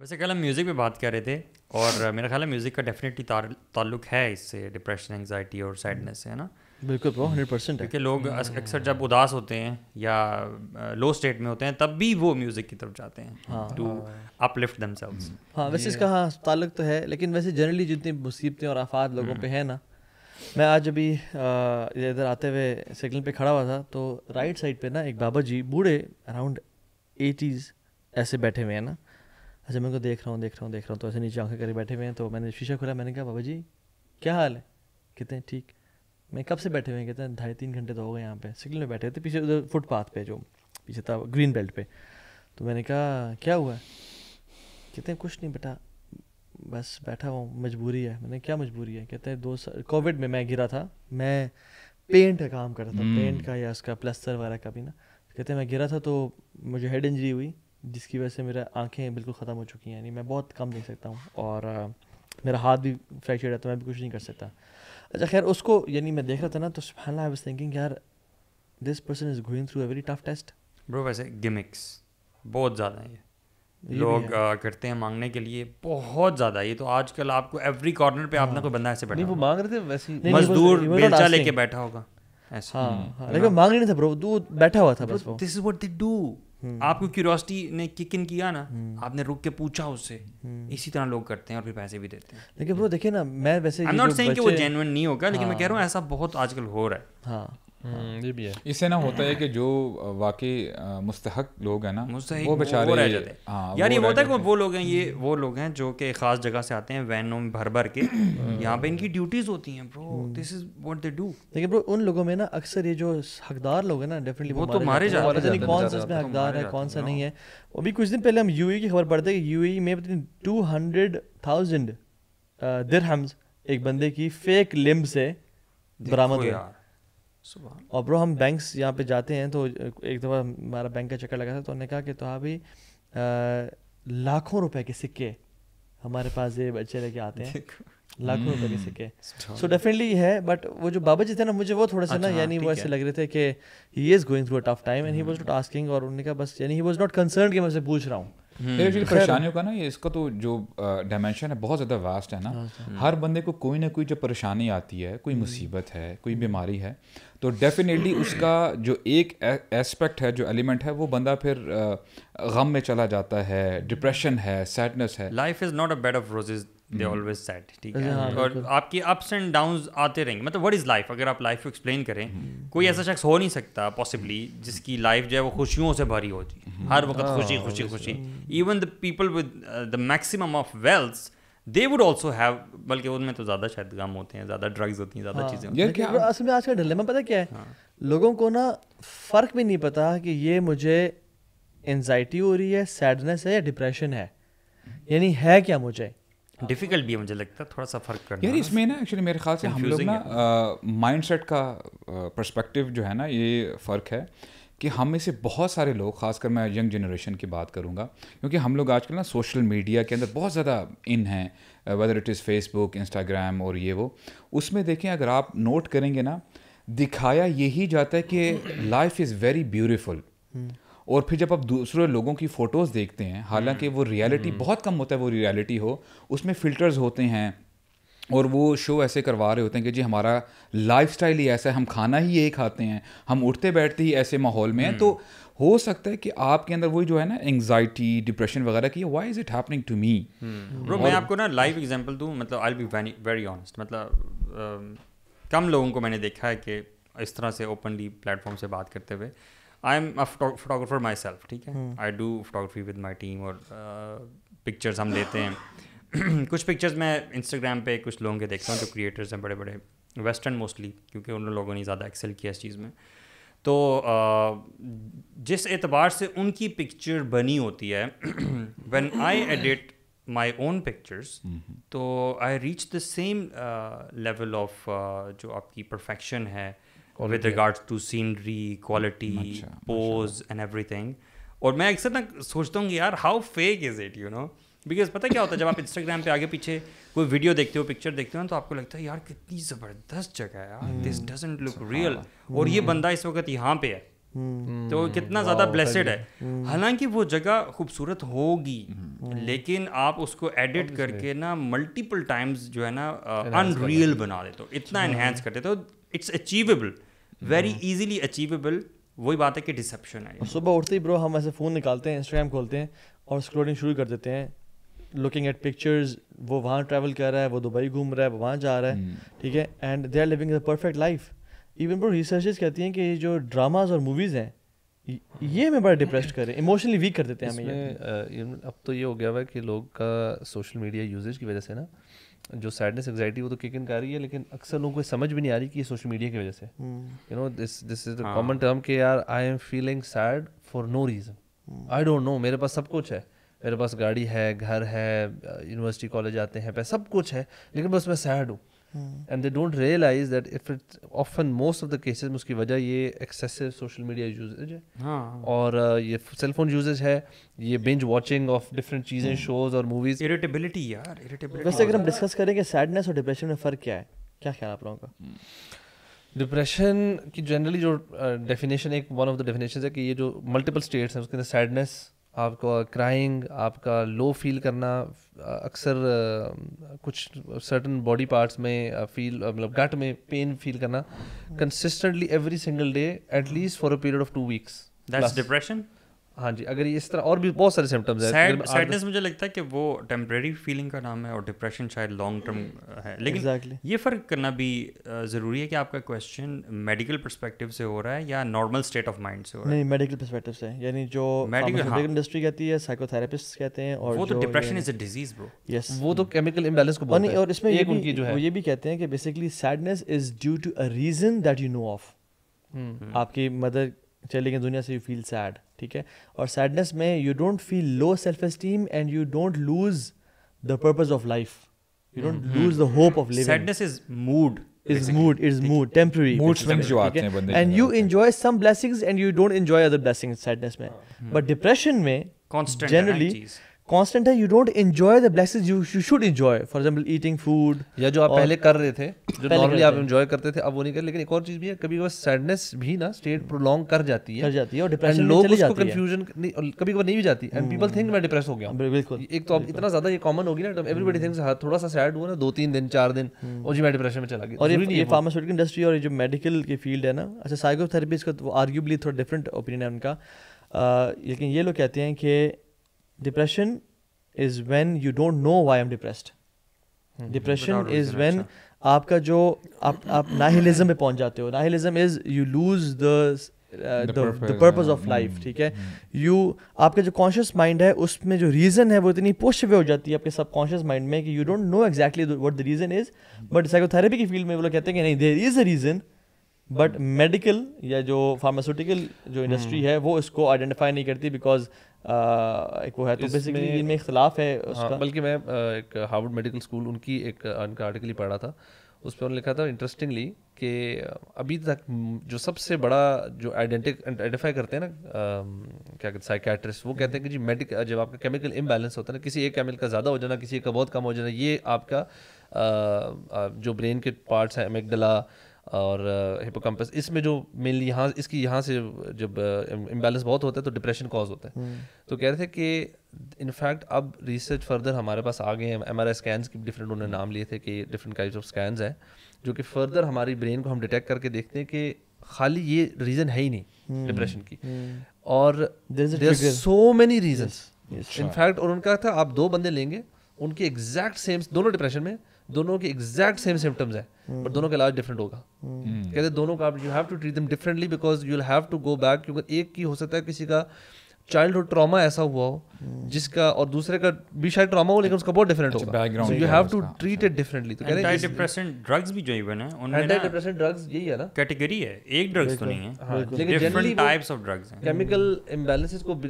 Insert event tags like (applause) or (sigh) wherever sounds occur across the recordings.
वैसे कल हम म्यूज़िक पे बात कर रहे थे और मेरा ख्याल है म्यूज़िक का डेफिनेटली ताल्लुक है इससे डिप्रेशन एंगजाइटी और सैडनेस से है ना बिल्कुल ब्रो हंड्रेड परसेंट क्योंकि लोग अक्सर जब उदास होते हैं या लो स्टेट में होते हैं तब भी वो म्यूज़िक की तरफ जाते हैं टू अपलिफ्ट दम हाँ वैसे इसका हाँ ताल्लुक तो है लेकिन वैसे जनरली जितनी मुसीबतें और आफात लोगों पर हम्म। है ना मैं आज अभी इधर आते हुए सिग्नल पे खड़ा हुआ था तो राइट साइड पे ना एक बाबा जी बूढ़े अराउंड एटीज़ ऐसे बैठे हुए हैं ना अच्छा मैं उनको देख रहा हूँ देख रहा हूँ देख रहा हूँ तो ऐसे नीचे आंखें करके बैठे हुए हैं तो मैंने शीशा खोला मैंने कहा बाबा जी क्या हाल है कहते हैं ठीक मैं कब से बैठे हुए हैं कहते हैं ढाई तीन घंटे तो हो गए यहाँ पे सिग्नल में बैठे थे पीछे उधर फुटपाथ पे जो पीछे था ग्रीन बेल्ट पे तो मैंने कहा क्या हुआ कहते हैं कुछ नहीं बेटा बस बैठा हुआ मजबूरी है मैंने क्या मजबूरी है कहते हैं दो साल कोविड में मैं गिरा था मैं पेंट का काम कर रहा था हम्म। पेंट का या उसका प्लस्तर वगैरह का भी ना कहते हैं मैं गिरा था तो मुझे हेड इंजरी हुई जिसकी वजह से मेरा आँखें बिल्कुल ख़त्म हो चुकी हैं यानी मैं बहुत कम देख सकता हूँ और आ, मेरा हाथ भी फ्रैक्चर रहता है तो मैं भी कुछ नहीं कर सकता अच्छा खैर उसको यानी मैं देख रहा था ना तो सुबहान आई वॉज थिंकिंग यार this person is going through a very tough test bro वैसे गिमिक्स बहुत ज़्यादा है ये लोग है। आ, करते हैं मांगने के लिए बहुत ज़्यादा ये तो आजकल आपको एवरी कॉर्नर पे आपने हाँ। कोई बंदा ऐसे बैठा नहीं वो मांग रहे थे वैसे मजदूर तो बेलचा लेके बैठा होगा ऐसा हाँ, हम्म। हाँ, लेकिन मांग नहीं था ब्रो दूध बैठा हुआ था बस this is what they do hmm. आपको क्यूरोसिटी ने किक इन किया ना हम्म। आपने रुक के पूछा उससे हम्म। इसी तरह लोग करते हैं और फिर पैसे भी देते हैं लेकिन वो देखिए ना मैं वैसे आई नॉट सेइंग कि वो जेन्युइन नहीं होगा लेकिन मैं कह रहा हूँ हाँ। ऐसा बहुत आजकल हो रहा है हाँ हाँ। हम्म, ये भी है इससे ना होता है कि जो वाकई मुस्तक लोग हैं ना वो बेचारे रह जाते हैं हाँ, यानी होता है कि वो लोग हैं ये वो लोग हैं जो कि ख़ास जगह से आते हैं वैनों में भर भर के हम्म। यहाँ पे इनकी ड्यूटीज़ होती हैं bro this is what they do लेकिन ब्रो उन लोगों में ना अक्सर ये जो हकदार लोग हैं ना डेफिनेटली वो तो मारे जाते हैं कौन सा इसमें हकदार है कौन सा नहीं हाँ। है अभी कुछ दिन पहले हम यू e की खबर पढ़ते हैं यू e में टू हंड्रेड थाउजेंड दिरहम्स एक बंदे की फेक लिम्ब से बरामद हुआ और ब्रो हम बैंक्स यहाँ पे जाते हैं तो एक दफ़ा हमारा बैंक का चक्कर लगा था तो उन्होंने कहा कि तो हाँ अभी लाखों रुपए के सिक्के हमारे पास ये बच्चे लेके आते हैं लाखों रुपए के हम्म। सिक्के सो डेफिनेटली है बट वो जो बाबा जी थे ना मुझे वो थोड़ा सा ना अच्छा, यानी वो ऐसे लग रहे थे कि he is going through a tough time and he was not asking और उन्होंने कहा बस यानी ही वॉज नॉट कंसर्न कि मैं उसे पूछ रहा हूँ एक्चुअली हम्म। परेशानियों का ना ये इसका तो जो डायमेंशन है बहुत ज़्यादा वास्ट है ना हर बंदे को कोई ना कोई जो परेशानी आती है कोई हम्म। मुसीबत है कोई हम्म। बीमारी है तो डेफिनेटली उसका जो एक एस्पेक्ट है जो एलिमेंट है वो बंदा फिर गम में चला जाता है डिप्रेशन है सैडनेस है life is not a bed of roses they always sad ठीक है हाँ, और आपकी अप्स एंड डाउन आते रहेंगे मतलब वट इज़ लाइफ अगर आप लाइफ को एक्सप्लेन करें hmm. कोई ऐसा hmm. शख्स हो नहीं सकता पॉसिबली hmm. जिसकी लाइफ जो है वो खुशियों से भरी होती है हर वक्त हाँ, खुशी खुशी खुशी even the people with the maximum of wealth they would also have बल्कि उनमें तो ज़्यादा शायद गम होते हैं ज़्यादा ड्रग्स होती हैं ज़्यादा चीज़ें असल में आज का ढले में पता क्या है हाँ। लोगों को ना फ़र्क भी नहीं पता कि ये मुझे एनजाइटी हो रही है सैडनेस है या डिप्रेशन है यानी है क्या मुझे डिफिकल्ट हाँ। भी है मुझे लगता है थोड़ा सा फर्क करना यार इसमें ना एक्चुअली मेरे ख्याल से हम लोग ना माइंड सेट का परस्पेक्टिव जो है ना ये फ़र्क है कि हम में से बहुत सारे लोग खासकर मैं यंग जनरेशन की बात करूँगा क्योंकि हम लोग आजकल ना सोशल मीडिया के अंदर बहुत ज़्यादा इन हैं whether it is Facebook Instagram और ये वो उसमें देखें अगर आप नोट करेंगे ना दिखाया यही जाता है कि लाइफ इज़ वेरी ब्यूटिफुल और फिर जब आप दूसरे लोगों की फ़ोटोज़ देखते हैं हालांकि हम्म। वो रियलिटी हम्म। बहुत कम होता है वो रियलिटी हो उसमें फ़िल्टर्स होते हैं और वो शो ऐसे करवा रहे होते हैं कि जी हमारा लाइफ ही ऐसा है हम खाना ही यही खाते हैं हम उठते बैठते ही ऐसे माहौल में हैं हम्म। तो हो सकता है कि आपके अंदर वही जो है ना एंगजाइटी डिप्रेशन वगैरह की why is it happening to me bro मैं आपको ना लाइव एग्जांपल दूँ मतलब आई बी वेरी ऑनेस्ट मतलब कम लोगों को मैंने देखा है कि इस तरह से ओपनली प्लेटफॉर्म से बात करते हुए I am photographer myself ठीक है I do photography with my team और पिक्चर्स uh, हम लेते हैं (clears throat) कुछ पिक्चर्स मैं इंस्टाग्राम पे कुछ लोगों के देखता हूँ जो क्रिएटर्स हैं बड़े बड़े वेस्टर्न मोस्टली क्योंकि उन लोगों ने ज़्यादा एक्सेल किया इस चीज़ में तो uh, जिस एतबार से उनकी पिक्चर बनी होती है when I edit my own pictures तो I reach the same level of जो आपकी परफेक्शन है quality with regards to scenery, quality, अच्छा, pose and everything. और मैं अक्सर ना सोचता हूँ कि यार how fake is it you know because पता क्या होता है जब आप इंस्टाग्राम पे आगे पीछे कोई वीडियो देखते हो पिक्चर देखते हो ना तो आपको लगता है यार कितनी ज़बरदस्त जगह है यार दिस डजेंट लुक रियल और ये बंदा इस वक्त यहाँ पे है hmm. तो कितना hmm. ज़्यादा ब्लेसड है hmm. हालांकि वो जगह खूबसूरत होगी लेकिन आप उसको एडिट करके ना मल्टीपल टाइम्स जो है ना अनरियल uh, बना देते हो इतना इन्हेंस कर देते हो it's achievable very easily achievable वही बात है कि डिसेप्शन है सुबह उठते ही ब्रो हम ऐसे फ़ोन निकालते हैं इंस्टाग्राम खोलते हैं और स्क्रोलिंग शुरू कर देते हैं लुकिंग एट पिक्चर्स वो वहाँ ट्रैवल कर रहा है वो दुबई घूम रहा है वो वहाँ जा रहा है hmm. ठीक है and they are living the perfect life even bro researches कहती हैं कि जो ड्रामाज और मूवीज़ हैं ये हमें hmm. बड़ा डिप्रेस कर करें इमोशनली वीक कर देते हैं हमें अब तो ये हो गया हुआ है कि लोग का सोशल मीडिया यूजेज की वजह से ना जो सैडनेस एग्जाइटी वो तो किक इन कर रही है लेकिन अक्सर लोगों को समझ भी नहीं आ रही कि ये सोशल मीडिया की वजह से you know this this is the common term के यार I am feeling sad for no reason I don't know मेरे पास सब कुछ है मेरे पास गाड़ी है घर है यूनिवर्सिटी कॉलेज आते हैं पैसा सब कुछ है लेकिन बस मैं सैड हूँ and they don't realise that if it often most of the cases में उसकी वजह ये एक्सेसिव सोशल मीडिया यूजेज है हाँ, हाँ। और uh, ये सेल फोन यूजेज है ये बिंज वाचिंग ऑफ डिफरेंट चीज़ें शोज और मूवीज इरिटेबिलिटी यार इरिटेबिलिटी वैसे अगर हम डिस्कस करें कि सैडनेस और डिप्रेशन में फ़र्क क्या है क्या ख्याल आप लोगों का डिप्रेशन hmm. की जनरली जो डेफिनेशन uh, एक वन ऑफ द डेफिनेशन है कि ये जो मल्टीपल स्टेट्स हैं उसके अंदर सैडनेस आपका क्राइंग आपका लो फील करना अक्सर कुछ सर्टन बॉडी पार्ट्स में फील मतलब गट में पेन फील करना consistently every single day at least for a period of two weeks that's depression हाँ जी अगर ये इस तरह और भी बहुत सारे सिम्टम्स हैं सैडनेस मुझे लगता है कि वो टेम्प्रेरी फीलिंग का नाम है और डिप्रेशन शायद लॉन्ग टर्म hmm. है लेकिन exactly. ये फ़र्क करना भी ज़रूरी है कि आपका क्वेश्चन मेडिकल परस्पेक्टिव से हो रहा है या नॉर्मल स्टेट ऑफ माइंड से हो रहा है नहीं मेडिकल परस्पेक्टिव से यानी जो मेडिकल इंडस्ट्री हाँ। कहती है साइकोथेरेपिस्ट कहते हैं और वो तो depression is a disease bro yes वो तो केमिकल इम्बेलेंस को बोलते हैं और इसमें एक उनकी जो है वो ये भी कहते हैं कि basically sadness is due to a reason that you know of आपकी मदर चाहे लेकिन दुनिया से यू फील सैड ठीक है और सैडनेस में you don't feel low self esteem and you don't lose the purpose of life you don't lose the hope of living sadness is mood is mood is mood temporary mood swings जो आते हैं बंदे and you enjoy some blessings and you don't enjoy other blessings sadness में but depression में constant generally constant है you don't enjoy the blessings you you should enjoy for example eating food या जो आप पहले कर रहे थे जो नॉर्मली आप एंजॉय करते थे अब वो नहीं कर लेकिन एक और चीज भी है कभी कभार सैडनेस भी ना स्टेट प्रोलॉन्ग कर जाती है कर जाती है और डिप्रेशन लोग उसको कंफ्यूजन कभी कभी नहीं भी जाती एंड पीपल थिंक मैं डिप्रेस हो गया बिल्कुल एक तो अब इतना ज्यादा ये कॉमन होगी ना एवरीबडी तो थिंग hmm. हाँ, थोड़ा सा सैड हुआ ना दो तीन दिन चार दिन hmm. और जी मैं डिप्रेशन में चला गया और ये फार्मास्यूटिकल इंडस्ट्री और जो मेडिकल की फील्ड है ना अच्छा साइकोथेरेपी इसका आर्ग्यूबली थोड़ा डिफरेंट ओपिनियन है उनका लेकिन ये लोग कहते हैं कि depression is when you don't know why am depressed depression is when आपका जो आप आप नाहिलिज्म पे पहुंच जाते हो nihilism is you lose the purpose of life ठीक है यू hmm. आपका जो कॉन्शियस माइंड है उसमें जो रीज़न है वो इतनी पुश हो जाती है आपके सब कॉन्शियस माइंड में कि you don't know exactly what the reason is but psychotherapy की फील्ड में वो लोग कहते हैं कि नहीं there is a reason but medical या जो फार्मास्यूटिकल जो इंडस्ट्री hmm. है वो इसको आइडेंटिफाई नहीं करती बिकॉज Uh, एक वो है तो बेसिकली इनमें इख्तलाफ है हाँ, उसका हाँ, बल्कि मैं uh, एक हार्वर्ड मेडिकल स्कूल उनकी एक uh, उनका आर्टिकल ही पढ़ा था उस पर उन्होंने लिखा था इंटरेस्टिंगली कि अभी तक जो सबसे बड़ा जो आइडेंटिक आइडेंटिफाई करते हैं ना um, क्या कहते हैं साइकेट्रिस्ट वो कहते हैं कि जी मेडिक जब आपका केमिकल इम्बैलेंस होता है ना किसी एक केमिकल का ज़्यादा हो जाना किसी एक का बहुत कम हो जाना ये आपका आ, जो ब्रेन के पार्ट्स हैं मेगडला और हिपोकम्पस इसमें जो मेनली यहाँ इसकी यहाँ से जब इम्बेलेंस बहुत होता है तो डिप्रेशन कॉज होता है हम्म। तो कह रहे थे कि इनफैक्ट अब रिसर्च फर्दर हमारे पास आ गए हैं एम आर स्कैन की डिफरेंट उन्होंने नाम लिए थे कि डिफरेंट काइज ऑफ स्कैंस हैं जो कि फर्दर हमारी ब्रेन को हम डिटेक्ट करके देखते हैं कि खाली ये रीज़न है ही नहीं डिप्रेशन हम्म। की हम्म। और सो मैनी रीजन इनफैक्ट और उनका था आप दो बंदे लेंगे उनके एग्जैक्ट सेम दोनों डिप्रेशन में दोनों के एग्जैक्ट सेम सिम्टम्स हैं बट दोनों का इलाज डिफरेंट होगा hmm. कहते दोनों का you have to treat them differently because you have to go back क्योंकि एक की हो सकता है किसी का चाइल्ड हुड ट्रामा ऐसा हुआ हो hmm. जिसका और दूसरे का भी शायद ट्रामा हो लेकिन उसका बहुत डिफरेंट होगा you have to treat it differently तो ड्रग्स भी जो उनमें एंटी ड्रग्स यही है ना कैटेगरी है एक ड्रग्स तो नहीं है हाँ, लेकिन डिफरेंट टाइप्स ऑफ ड्रग्स हैं केमिकल इम्बैलेंसेस को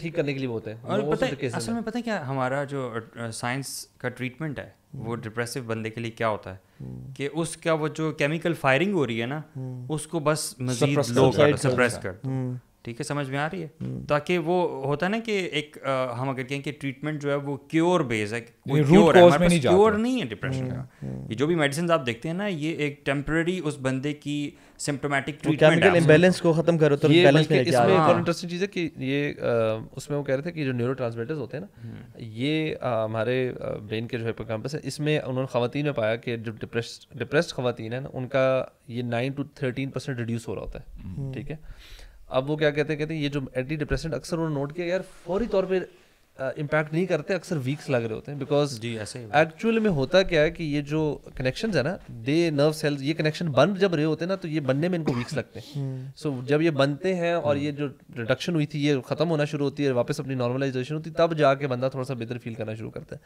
ठीक करने के लिए होते हैं और पता है तो असल में पता है क्या हमारा जो साइंस का ट्रीटमेंट है वो डिप्रेसिव बंदे के लिए क्या होता है हम्म। कि उसका वो जो केमिकल फायरिंग हो रही है ना हम्म। उसको बस मजीद लो कर सप्रेस कर ठीक है समझ में आ रही है हम्म। ताकि वो होता है ना कि एक आ, हम अगर कहें कि ट्रीटमेंट जो है वो क्योर बेस है कोई क्योर है हमारे पास क्योर नहीं है डिप्रेशन हम्म, का हम्म। ये जो भी मेडिसिन आप देखते हैं ना ये एक टेम्प्रेरी उस बंदे की सिम्टोमेटिक ट्रीटमेंट इम्बैलेंस को खत्म करो तो इसमें एक और इंटरेस्टिंग चीज़ है कि ये उसमें वो कह रहे थे कि जो न्यूरो होते हैं ना ये हमारे ब्रेन के जो है हिपोकैम्पस है इसमें उन्होंने खातन में पाया कि जो डिप्रेस डिप्रेस्ड खवतिन है ना उनका ये nine to thirteen percent reduce हो रहा होता है ठीक है अब वो क्या कहते हैं कहते हैं ये जो एंटी डिप्रेसेंट अक्सर उन्होंने नोट किया यार फौरी तौर पर इम्पैक्ट नहीं करते अक्सर वीक्स लग रहे होते हैं बिकॉज जी ऐसे एक्चुअल में होता क्या है कि ये जो कनेक्शन है ना दे नर्व सेल्स ये कनेक्शन बन जब रहे होते हैं ना तो ये बनने में इनको वीक्स लगते हैं सो हम्म। so, जब ये बनते हैं और ये जो रिडक्शन हुई थी ये ख़त्म होना शुरू होती है वापस अपनी नॉर्मलाइजेशन होती है तब जाके बंदा थोड़ा सा बेहतर फील करना शुरू करता है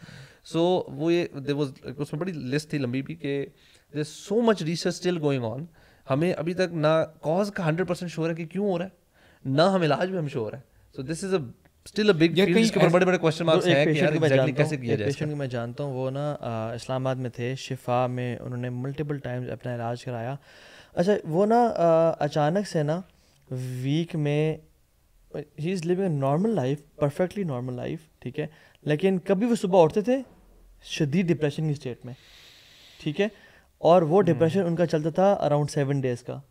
सो so, वो ये दे वो उसमें बड़ी लिस्ट थी लंबी भी कि they so much research still going on हमें अभी तक ना कॉज का हंड्रेड परसेंट शोर है कि क्यों हो रहा है ना हम इलाज में हम शोर है so this is a still a big field इसके ऊपर बड़े-बड़े क्वेश्चन मार्क्स हैं कि यार एग्जैक्टली कैसे किया जाए पेशेंट मैं जानता हूं वो ना इस्लामाबाद में थे शिफा में उन्होंने मल्टीपल टाइम्स अपना इलाज कराया अच्छा वो ना अचानक से ना वीक में ही is living normal life perfectly normal life ठीक है लेकिन कभी वो सुबह उठते थे शदीद डिप्रेशन की स्टेट में ठीक है और वो डिप्रेशन हम्म। उनका चलता था अराउंड सेवन डेज़ का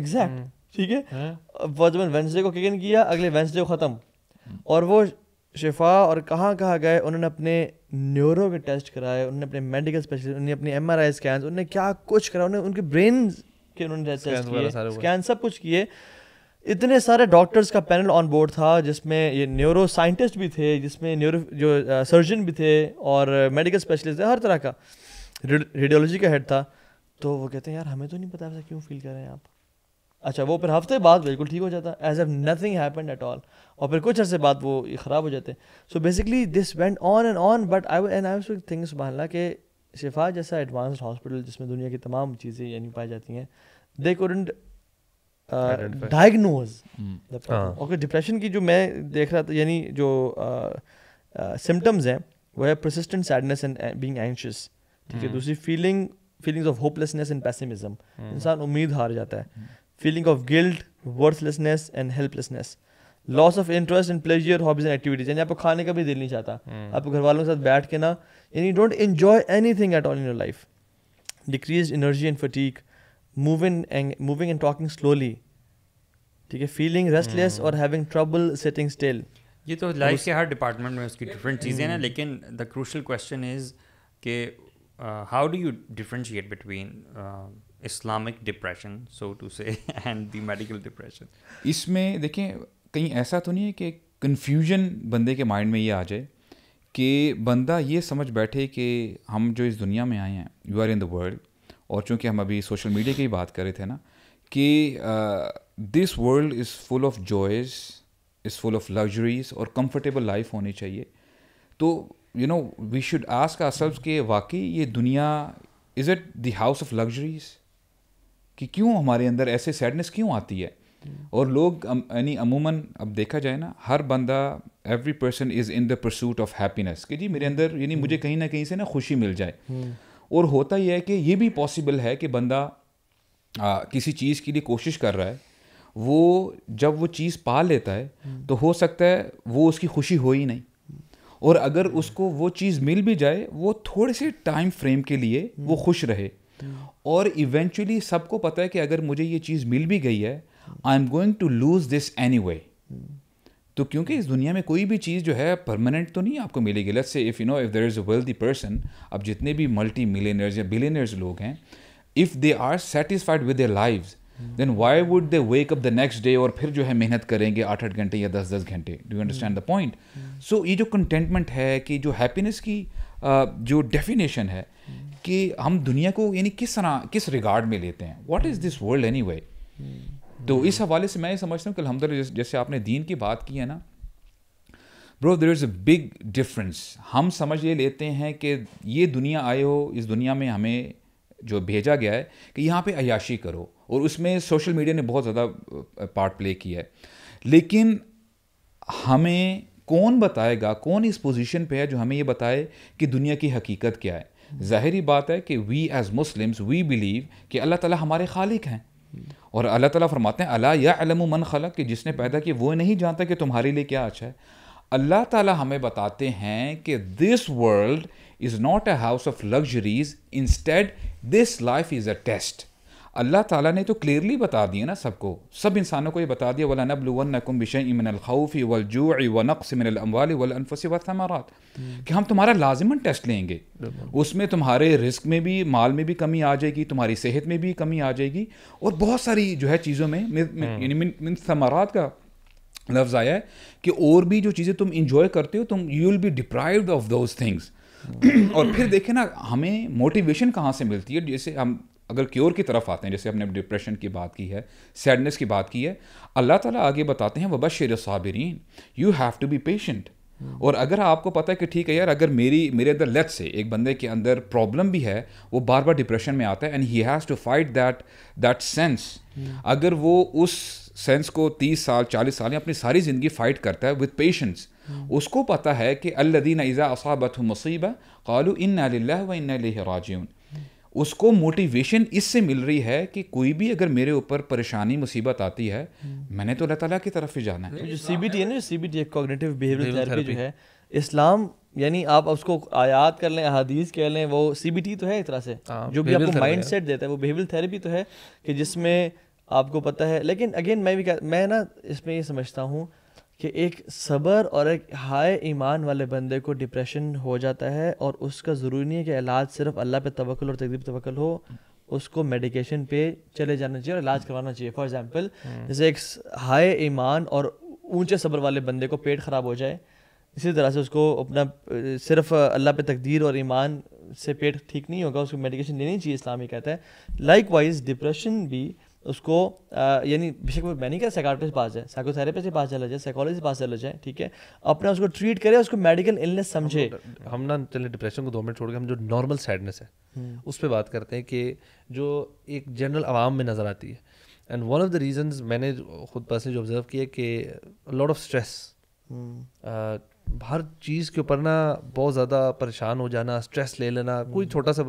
एग्जैक्ट ठीक है वजमन हाँ। वेंसडे को किकन किया अगले वेंसडे को ख़त्म और वो शिफा और कहाँ कहाँ गए उन्होंने अपने न्यूरो के टेस्ट कराए उन्होंने अपने मेडिकल स्पेशलिस्ट उन्होंने अपने एम आर आई स्कैन उन्होंने क्या कुछ करा उन्होंने उनके ब्रेन के उन्होंने टेस्ट किए स्कैन सब कुछ किए इतने सारे डॉक्टर्स का पैनल ऑन बोर्ड था जिसमें ये न्यूरो साइंटिस्ट भी थे जिसमें न्यूरो जो सर्जन भी थे और मेडिकल स्पेशलिस्ट थे हर तरह का रेडियोलॉजी का हेड था तो वो कहते हैं यार हमें तो नहीं पता ऐसा क्यों फील कर रहे हैं आप अच्छा वो फिर हफ्ते बाद बिल्कुल ठीक हो जाता as if nothing happen at all और फिर कुछ अर्से बाद वो ख़राब हो जाते so basically this went on and on but I and I think मानला कि शिफा जैसा एडवांस्ड हॉस्पिटल जिसमें दुनिया की तमाम चीज़ें यानी पाई जाती हैं they couldn't diagnose okay depression की जो मैं देख रहा था यानी जो सिम्टम्स uh, uh, हैं वो है persistent sadness and being anxious ठीक है hmm. दूसरी feeling feelings of hopelessness and pessimism इंसान उम्मीद हार जाता है hmm. feeling of guilt worthlessness and helplessness loss of interest in pleasure hobbies and activities yani aapko khane ka bhi dil nahi chahta aapko ghar walon ke sath baith ke na yani you don't enjoy anything at all in your life decreased energy and fatigue moving and moving and talking slowly theek hai feeling restless mm. or having trouble sitting still ये तो life के हर do में उसकी different hmm. चीज़ें हैं लेकिन the crucial question is के how do you differentiate between Islamic depression so to say and the medical depression इसमें देखें कहीं ऐसा तो नहीं है कि कन्फ्यूजन बंदे के माइंड में ये आ जाए कि बंदा ये समझ बैठे कि हम जो इस दुनिया में आए हैं you are in the world और चूँकि हम अभी सोशल मीडिया की बात कर रहे थे ना कि this world is full of joys is full of luxuries और कंफर्टेबल लाइफ होनी चाहिए तो you know we should ask ourselves कि वाकई ये दुनिया is it the house of luxuries कि क्यों हमारे अंदर ऐसे सैडनेस क्यों आती है और लोग यानी अमूमन अब देखा जाए ना हर बंदा every person is in the pursuit of happiness कि जी मेरे अंदर यानी मुझे कहीं ना कहीं से ना खुशी मिल जाए और होता यह है कि ये भी पॉसिबल है कि बंदा आ, किसी चीज़ के लिए कोशिश कर रहा है वो जब वो चीज़ पा लेता है तो हो सकता है वो उसकी खुशी हो ही नहीं और अगर उसको वो चीज़ मिल भी जाए वो थोड़े से टाइम फ्रेम के लिए वो खुश रहे और इवेंचुअली सबको पता है कि अगर मुझे ये चीज़ मिल भी गई है I am going to lose this anyway तो क्योंकि इस दुनिया में कोई भी चीज़ जो है परमानेंट तो नहीं आपको मिलेगी let's say if you know if there is a wealthy person अब जितने भी मल्टी मिलियनर्स या बिलियनर्स लोग हैं if they are satisfied with their life then why would they wake up the next day और फिर जो है मेहनत करेंगे आठ आठ घंटे या दस दस घंटे do you understand the point so ये जो कंटेंटमेंट है कि जो हैप्पीनेस की uh, जो डेफिनेशन है कि हम दुनिया को यानी किस तरह किस रिगार्ड में लेते हैं what is this world anyway तो इस हवाले से मैं ये समझता हूँ कि अलहमद जैसे आपने दीन की बात की है ना bro there is a big difference हम समझ ये लेते हैं कि ये दुनिया आए हो इस दुनिया में हमें जो भेजा गया है कि यहाँ पे अयाशी करो और उसमें सोशल मीडिया ने बहुत ज़्यादा पार्ट प्ले किया है लेकिन हमें कौन बताएगा कौन इस पोजीशन पे है जो हमें ये बताए कि दुनिया की हकीकत क्या है ज़ाहरी बात है कि we as Muslims we believe कि अल्लाह ताला हमारे खालिक हैं और अल्लाह ताला फरमाते हैं अला या अलम मन खलक कि जिसने पैदा किया वो नहीं जानता कि तुम्हारे लिए क्या अच्छा है अल्लाह ताला हमें बताते हैं कि this world is not a house of luxuries instead this life is a test अल्लाह ताला ने तो क्लियरली बता दिया ना सबको सब इंसानों को ये बता दिया वाला नबल वन नकुम बिशई मिन अलखौफ वल व नक्स मिन अमवाल वल अनफस व हम्म। कि हम तुम्हारा लाजमन टेस्ट लेंगे उसमें तुम्हारे रिस्क में भी माल में भी कमी आ जाएगी तुम्हारी सेहत में भी कमी आ जाएगी और बहुत सारी जो है चीज़ों में समारात हम्म। का लफ्ज़ आया है कि और भी जो चीज़ें तुम इंजॉय करते हो तुम you will be deprive of those things और फिर देखें ना हमें मोटिवेशन कहाँ से मिलती है जैसे हम अगर क्योर की तरफ आते हैं जैसे हमने डिप्रेशन की बात की है सैडनेस की बात की है अल्लाह ताला आगे बताते हैं शेर साबरीन you have to be patient और अगर आपको पता है कि ठीक है यार अगर मेरी मेरे अंदर लेट से एक बंदे के अंदर प्रॉब्लम भी है वो बार बार डिप्रेशन में आता है and he has to fight that that sense अगर वो उस सेंस को तीस साल चालीस साल या अपनी सारी ज़िंदगी फ़ाइट करता है विद पेशेंस हम्म। उसको पता है कि अल्लदीन इज़ा असाबत मुसीबा कालू इन व इन राजून उसको मोटिवेशन इससे मिल रही है कि कोई भी अगर मेरे ऊपर परेशानी मुसीबत आती है हम्म। मैंने तो अल्लाह ताला की तरफ ही जाना है जो सी बी टी है ना C B T cognitive behaviour therapy जो है इस्लाम यानी आप उसको आयात कर लें अहदीस कह लें वो सी बी टी तो है एक तरह से आ, हाँ, जो भी आपको माइंड सेट देता है वो बिहेवियर थेरेपी तो है कि जिसमें आपको पता है लेकिन अगेन मैं भी मैं ना इसमें ये समझता हूँ कि एक सब्र और एक हाई ईमान वाले बंदे को डिप्रेशन हो जाता है और उसका ज़रूरी नहीं है कि इलाज सिर्फ अल्लाह पे तवक्ल और तकदीब तवक्ल हो उसको मेडिकेशन पे चले जाना चाहिए और इलाज करवाना चाहिए फॉर एग्जांपल हम्म। जैसे एक हाई ईमान और ऊंचे सब्र वाले बंदे को पेट ख़राब हो जाए इसी तरह से उसको अपना सिर्फ अल्लाह पे तकदीर और ईमान से पेट ठीक नहीं होगा उसको मेडिकेशन लेनी चाहिए इस्लामी कहता है लाइक वाइज डिप्रेशन भी उसको यानी बेशक मैं नहीं कह साइकाट्रिस्ट पास जाए साइकोथेरेपिस्ट के पास चला जाए साइकोलॉजी पास चला जाए ठीक है अपना उसको ट्रीट करे उसको मेडिकल इलनेस समझे हम ना चले डिप्रेशन को दो मिनट छोड़ के हम जो नॉर्मल सैडनेस है हम्म। उस पर बात करते हैं कि जो एक जनरल आवाम में नज़र आती है and one of the reason मैंने खुद पर्सनली जो ऑब्जर्व किया कि लॉट ऑफ स्ट्रेस हर चीज़ के ऊपर ना बहुत ज़्यादा परेशान हो जाना स्ट्रेस ले लेना कोई हम्म। छोटा सा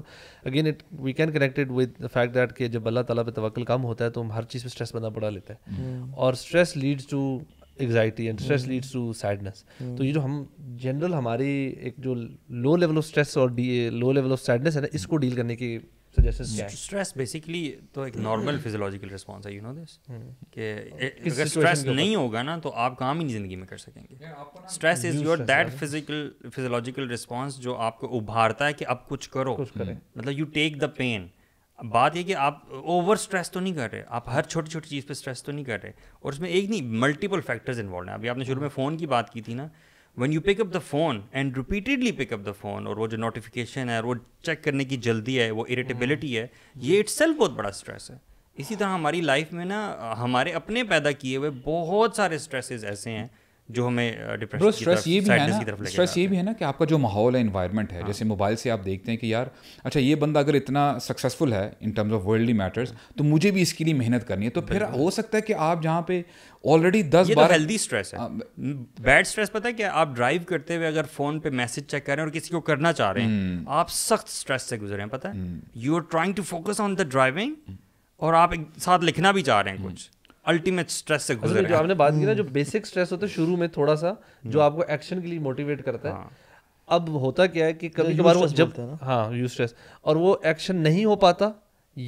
again it we can connected with the fact that कि जब अल्लाह ताला पे तवक्ल कम होता है तो हम हर चीज़ पे स्ट्रेस बना पड़ा लेते हैं हम्म। और stress leads to anxiety and stress leads to sadness तो ये जो हम जनरल हमारी एक जो लो लेवल ऑफ स्ट्रेस और लो लेवल ऑफ सैडनेस है ना इसको डील करने की तो एक नॉर्मल mm. फिजियोलॉजिकल है यू नो दिस कि अगर स्ट्रेस नहीं होगा ना तो आप काम ही नहीं जिंदगी में कर सकेंगे stress is your that physical physiological जो आपको उभारता है कि अब कुछ करो mm. मतलब यू टेक द पेन बात ये कि आप ओवर स्ट्रेस तो नहीं कर रहे आप हर छोटी छोटी चीज़ पे स्ट्रेस तो नहीं कर रहे और उसमें एक नहीं मल्टीपल फैक्टर्स इन्वॉल्व हैं अभी आपने शुरू mm. में फ़ोन की बात की थी ना when you pick up the phone and repeatedly pick up the phone और वो जो नोटिफिकेशन है वो चेक करने की जल्दी है वो इरिटेबिलिटी हम्म। है ये इट्स बहुत बड़ा स्ट्रेस है इसी तरह हमारी लाइफ में ना हमारे अपने पैदा किए हुए बहुत सारे स्ट्रेसेस ऐसे हैं जो हमें डिप्रेशन स्ट्रेस ये भी है ना स्ट्रेस ये भी है ना कि आपका जो माहौल है इन्वायरमेंट है हाँ। जैसे मोबाइल से आप देखते हैं कि यार अच्छा ये बंदा अगर इतना सक्सेसफुल है in terms of worldly matters तो मुझे भी इसके लिए मेहनत करनी है तो फिर हो सकता है कि आप जहाँ पे ऑलरेडी दस ये बार हेल्दी स्ट्रेस है हाँ, बैड स्ट्रेस पता है कि आप ड्राइव करते हुए अगर फोन पे मैसेज चेक कर रहे हैं और किसी को करना चाह रहे हैं हम्म। आप सख्त स्ट्रेस से गुजरे हैं पता है you are trying to focus on the driving और आप एक साथ लिखना भी चाह रहे हैं हम्म। कुछ अल्टीमेट स्ट्रेस से अच्छा, तो गुजर जो आपने बात की ना जो बेसिक स्ट्रेस होता है शुरू में थोड़ा सा जो हम्म। आपको एक्शन के लिए मोटिवेट करता है हाँ। अब होता क्या है कि तो कभी कभार वो जब हाँ यू स्ट्रेस और वो एक्शन नहीं हो पाता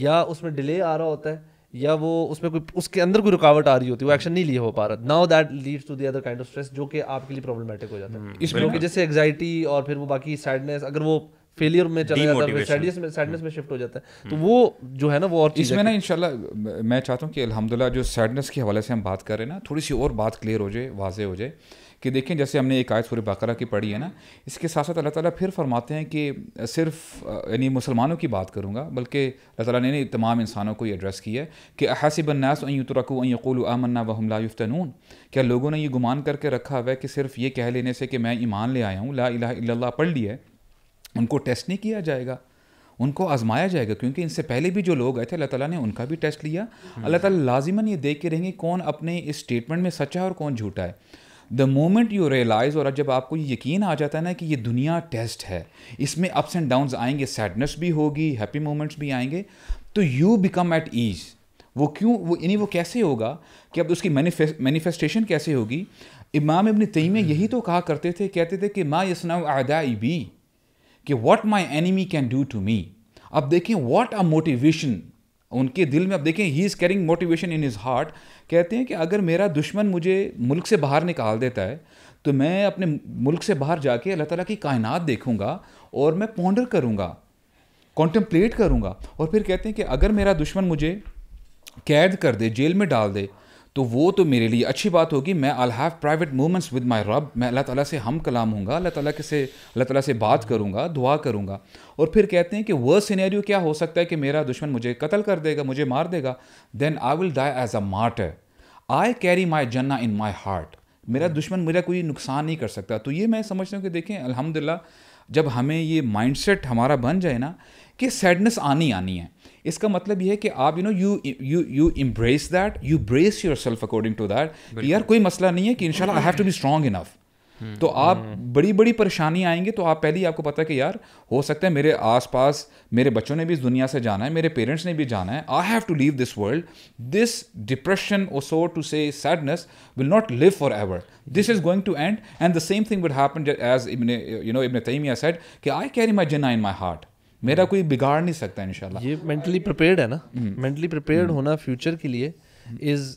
या उसमें डिले आ रहा होता है या वो उसमें कोई उसके अंदर कोई रुकावट आ रही होती है वो एक्शन नहीं लिए हो पा रहा now that leads to the other kind of stress जो कि आपके लिए प्रॉब्लमेटिक हो जाता है हम्म, इसमें जैसे एग्जाइटी और फिर वो बाकी सैडनेस अगर वो फेलियर में चला जाता है सैडनेस में सैडनेस में शिफ्ट हो जाता है तो hmm. वो जो है ना वो और इसमें ना इंशाल्लाह मैं चाहता हूँ कि अल्हम्दुलिल्लाह जो सैडनेस के हवाले से हम बात कर रहे हैं ना थोड़ी सी और बात क्लियर हो जाए वाजे हो जाए कि देखें जैसे हमने एक आयत सूर्य बकरा की पढ़ी है ना इसके साथ साथ अल्लाह ताला फिर फरमाते हैं कि सिर्फ यानी मुसलमानों की बात करूँगा बल्कि अल्लाह ताला ने तमाम इंसानों को ये एड्रेस किया है कि अहसिबन्नास युतरकू यकुल आमन्ना वहम क्या लोगों ने ये गुमान करके रखा हुआ है कि सिर्फ ये कह लेने से कि मैं ईमान ले आया हूँ ला इला पढ़ लिया है उनको टेस्ट नहीं किया जाएगा उनको आजमाया जाएगा क्योंकि इनसे पहले भी जो लोग आए थे अल्लाह ताला ने उनका भी टेस्ट लिया हम्म। अल्लाह ताला लाजिमन ये देख के रहेंगे कौन अपने इस स्टेटमेंट में सच्चा है और कौन झूठा है द मोमेंट यू रियलाइज़ और जब आपको ये यकीन आ जाता है ना कि ये दुनिया टेस्ट है इसमें अप्स एंड डाउन आएंगे सैडनेस भी होगी हैप्पी मोमेंट्स भी आएंगे तो यू बिकम एट ईज वो क्यों वो यानी वो कैसे होगा कि अब उसकी मैनिफेस्टेशन कैसे होगी इमाम इबन तैमिया यही तो कहा करते थे कहते थे कि माँ यसना अदाई बी कि what my enemy can do to me अब देखें व्हाट अ मोटिवेशन उनके दिल में अब देखें he is carrying motivation in his heart कहते हैं कि अगर मेरा दुश्मन मुझे मुल्क से बाहर निकाल देता है तो मैं अपने मुल्क से बाहर जाके अल्लाह ताला की कायनात देखूंगा और मैं पोंडर करूंगा कॉन्टम्पलेट करूंगा और फिर कहते हैं कि अगर मेरा दुश्मन मुझे कैद कर दे जेल में डाल दे तो वो तो मेरे लिए अच्छी बात होगी मैं I have private moments with my रब मैं अल्लाह ताला से हम कलाम हूँ अल्लाह ताला के से अल्लाह ताला से बात करूँगा दुआ करूँगा और फिर कहते हैं कि वह सिनेरियो क्या हो सकता है कि मेरा दुश्मन मुझे कत्ल कर देगा मुझे मार देगा then I will die as a martyr I carry my जन्ना इन माई हार्ट मेरा दुश्मन मेरा कोई नुकसान नहीं कर सकता तो ये मैं समझता हूँ कि देखें अलहमदिल्ला जब हमें ये माइंड हमारा बन जाए ना कि सैडनेस आनी आनी है इसका मतलब यह है कि आप you know you you you embrace that you brace yourself according to that यार कोई मसला नहीं है कि इनशाला I have to be strong enough तो आप हम्म, हम्म। बड़ी बड़ी परेशानी आएंगे तो आप पहले ही आपको पता है कि यार हो सकता है मेरे आसपास मेरे बच्चों ने भी इस दुनिया से जाना है मेरे पेरेंट्स ने भी जाना है I have to leave this world this depression oh so to say sadness will not live forever this is going to end and the same thing would happen as Ibn you know Ibn Taymiyyah said कि I carry my Jinnah in my heart मेरा कोई बिगाड़ नहीं सकता इंशाल्लाह ये mentally prepared है ना मेंटली हम्म। प्रिपेयर्ड हम्म। होना फ्यूचर के लिए इज़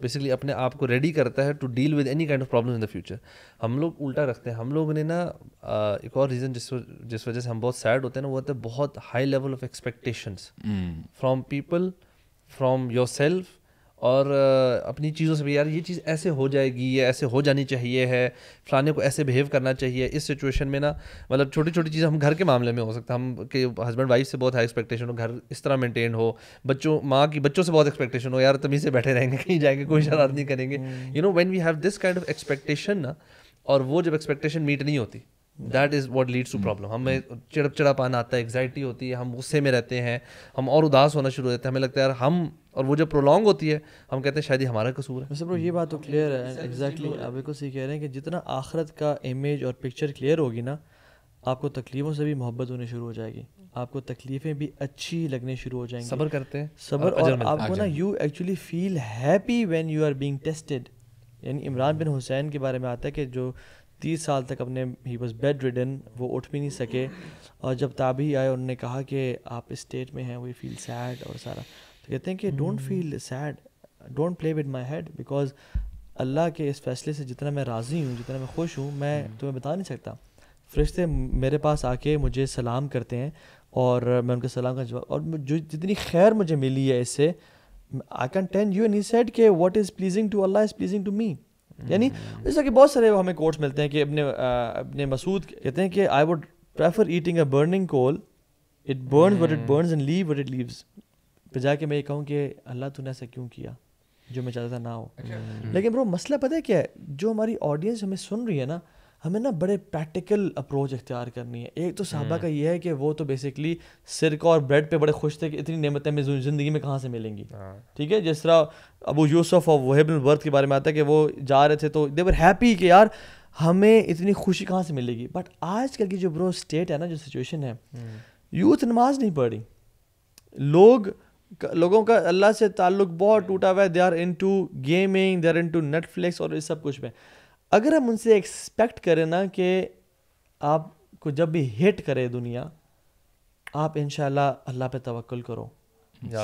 बेसिकली uh, अपने आप को रेडी करता है to deal with any kind of problem in the future हम लोग उल्टा रखते हैं हम लोग ने ना uh, एक और रीज़न जिस जिस वजह से हम बहुत सैड होते हैं ना वो होता है बहुत high level of expectations from people from yourself और अपनी चीज़ों से भी यार ये चीज़ ऐसे हो जाएगी या ऐसे हो जानी चाहिए है फलाने को ऐसे बिहेव करना चाहिए इस सिचुएशन में ना मतलब छोटी छोटी चीज़ें हम घर के मामले में हो सकता है हम के हस्बैंड वाइफ से बहुत हाई एक्सपेक्टेशन हो घर इस तरह मेंटेन हो बच्चों माँ की बच्चों से बहुत एक्सपेक्टेशन हो यार तमीज़ से बैठे रहेंगे कहीं जाएंगे कोई हम्म, शरारत नहीं करेंगे you know when we have this kind of expectation ना और वो जब एक्सपेक्टेशन मीट नहीं होती that is what leads to problem हमें चिड़प चिड़ापान आता है एग्जाइटी होती है हम गुस्से में रहते हैं हम और उदास होना शुरू हो जाते हैं हमें लगता है यार हम और वो जो प्रोलॉन्ग होती है हम कहते हैं शायद ही हमारा कसूर है ब्रो ये बात तो क्लियर है एग्जैक्टली आप एक सही कह रहे हैं कि जितना आखरत का इमेज और पिक्चर क्लियर होगी ना आपको तकलीफ़ों से भी मोहब्बत होनी शुरू हो जाएगी आपको तकलीफ़ें भी अच्छी लगने शुरू हो जाएंगी सबर करते हैं सबर और, और आपको ना you actually feel happy when you are being tested यानी इमरान बिन हुसैन के बारे में आता है कि जो तीस साल तक अपने ही वॉज बेड रिडन वो उठ भी नहीं सके और जब ताबी आए उन्होंने कहा कि आप इस स्टेट में हैं वी फील सैड और सारा तो कहते हैं कि don't feel sad don't play with my head because Allah के इस फैसले से जितना मैं राज़ी हूँ जितना मैं खुश हूँ मैं hmm. तुम्हें बता नहीं सकता फरिश्ते मेरे पास आके मुझे सलाम करते हैं और मैं उनके सलाम का जवाब और जो जितनी खैर मुझे मिली है इससे I can tell you and he said के what is pleasing to Allah is pleasing to me यानी hmm. जैसा कि बहुत सारे हमें कोर्ट्स मिलते हैं कि अपने आ, अपने मसूद कहते हैं कि I would prefer eating a burning coal it burn but it burn and leave but it leaves फिर जाके मैं ये कहूँ कि अल्लाह तूने ऐसा क्यों किया जो मैं चाहता था ना हो अच्छा। हम्म। हम्म। लेकिन ब्रो मसला पता है क्या है जो हमारी ऑडियंस हमें सुन रही है ना हमें ना बड़े प्रैक्टिकल अप्रोच इख्तियार करनी है एक तो साहबा हम्म। का ये है कि वो तो बेसिकली सिर सिरका और ब्रेड पे बड़े खुश थे कि इतनी नेमतें हमें ज़िंदगी में कहाँ से मिलेंगी हाँ। ठीक है जिस तरह अबू यूसुफ और वहबिन वर्थ के बारे में आता है कि वो जा रहे थे तो देवर हैप्पी कि यार हमें इतनी खुशी कहाँ से मिलेगी बट आज कल की जो ब्रो स्टेट है ना जो सिचुएशन है यूथ नमाज नहीं पढ़ रही लोग लोगों का अल्लाह से ताल्लुक बहुत टूटा हुआ है they are into gaming they are into Netflix और इस सब कुछ में अगर हम उनसे एक्सपेक्ट करें ना कि आपको जब भी हिट करे दुनिया आप इन अल्लाह पे तवक्ल करो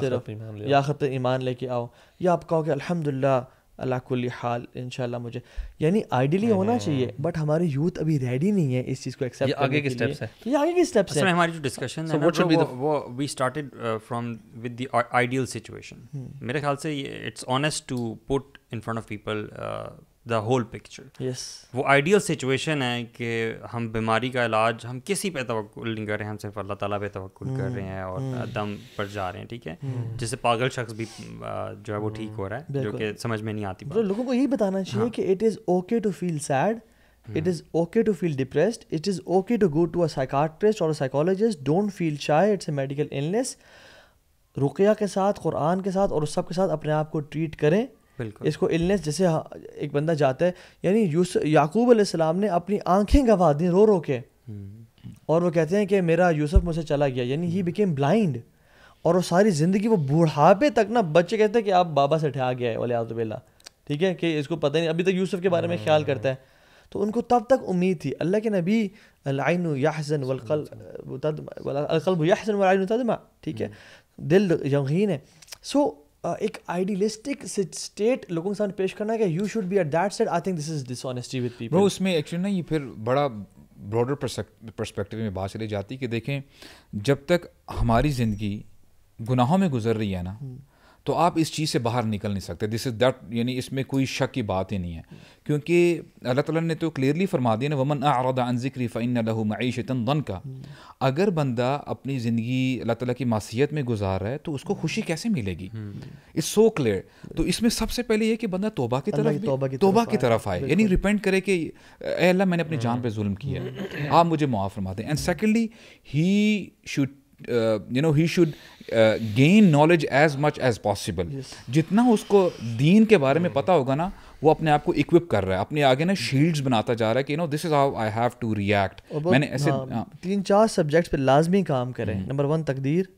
सिर्फ या ख़त ईमान लेके आओ या आप कहो कि अलहमदिल्ला अलाकुल्ली हाल इन मुझे यानी आइडियली होना चाहिए बट हमारे यूथ अभी रेडी नहीं है इस चीज़ को एक्सेप्ट आगे के स्टेप्स है ये आगे के स्टेप्स है हमारी जो डिस्कशन है वो we started from with the ideal situation मेरे ख्याल से it's honest to put in front of people the whole picture yes वो आइडियल सिचुएशन है कि हम बीमारी का इलाज हम किसी पे तवक्ल नहीं कर रहे हैं हम सिर्फ अल्लाह ताला पे तवक्ल कर हम्म, रहे हैं और हम्म। दम पर जा रहे हैं ठीक है जैसे हम्म। जिससे पागल शख्स भी जो है वो ठीक हो रहा है जो कि समझ में नहीं आती तो लोगों को यही बताना चाहिए हाँ। कि it is okay to feel sad it is okay to feel depressed it is okay to go to a psychiatrist और a psychologist don't feel shy it's a medical illness रुकिया के साथ कुरान के साथ और उस सब के साथ अपने आप को ट्रीट करें इसको इलनेस जैसे एक बंदा जाता है यानी यूस याकूब अलैहिस्सलाम ने अपनी आंखें गंवा दी रो रो के हम्म। और वो कहते हैं कि मेरा यूसुफ मुझसे चला गया यानी ही बिकेम ब्लाइंड और वो सारी ज़िंदगी वो बूढ़ापे तक ना बच्चे कहते हैं कि आप बाबा से ठहरा गया है वाले आजबेला ठीक है कि इसको पता नहीं अभी तक यूसुफ के बारे में हाँ। ख्याल करता है तो उनको तब तक उम्मीद थी अल्लाह के नबी लाइन याहसन वलकल वलकल याहसन वाल तदमा ठीक है हम्म। दिल यकीन है सो एक आइडियलिस्टिक स्टेट लोगों के सामने पेश करना है you should be at that set I think this is dishonesty with people उसमें एक्चुअली ना ये फिर बड़ा ब्रॉडर पर्सपेक्टिव में बात चली जाती कि देखें जब तक हमारी ज़िंदगी गुनाहों में गुजर रही है ना हम्म। तो आप इस चीज़ से बाहर निकल नहीं सकते दिस इज़ दैट यानी इसमें कोई शक की बात ही नहीं है क्योंकि अल्लाह ताला ने तो क्लियरली फरमा दिया ना वमन आरदा अन ज़िक्री फ़ैन लहू दन का अगर बंदा अपनी ज़िंदगी अल्लाह ताला की मासीत में गुजार रहा है तो उसको खुशी कैसे मिलेगी इस सो क्लियर तो इसमें सबसे पहले ये कि बंदा तोबा की तरफ तोबा की तरफ आए यानी रिपेंट करे कि अल्लाह मैंने अपनी जान पर हम्म। जुल्म किया आप मुझे मुआफ़ फरमा दें and secondly he should uh, you know he should uh, gain knowledge as much as possible yes. जितना उसको दीन के बारे में hmm. पता होगा ना वो अपने आप को इक्विप कर रहा है अपने आगे ना शील्ड बनाता जा रहा है कि no this is how I have to react मैंने ऐसे हाँ, हाँ. तीन चार सब्जेक्ट्स पे लाजमी काम करें नंबर hmm. वन तकदीर